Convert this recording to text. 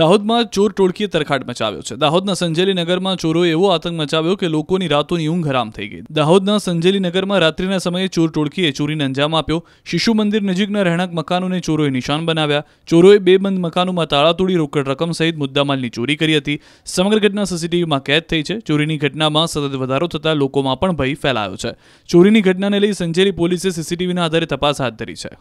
દાહોદમાં ચોર ટોળકીએ તરખાટ મચાવ્યો છે દાહોદના સંજેલીનગરમાં ચોરોએ એવો આતંક મચાવ્યો કે લોકોની રાતોની ઊંઘ હરામ થઈ ગઈ દાહોદના સંજેલીનગરમાં રાત્રિના સમયે ચોર ટોળકીએ ચોરીને અંજામ આપ્યો શિશુ મંદિર નજીકના રહેણાંક મકાનોને ચોરોએ નિશાન બનાવ્યા ચોરોએ બે બંધ મકાનોમાં તાળા તોડી રોકડ રકમ સહિત મુદ્દામાલની ચોરી કરી હતી સમગ્ર ઘટના સીસીટીવીમાં કેદ થઈ છે ચોરીની ઘટનામાં સતત વધારો થતાં લોકોમાં પણ ભય ફેલાયો છે ચોરીની ઘટનાને લઈ સંજેલી પોલીસે સીસીટીવીના આધારે તપાસ હાથ ધરી છે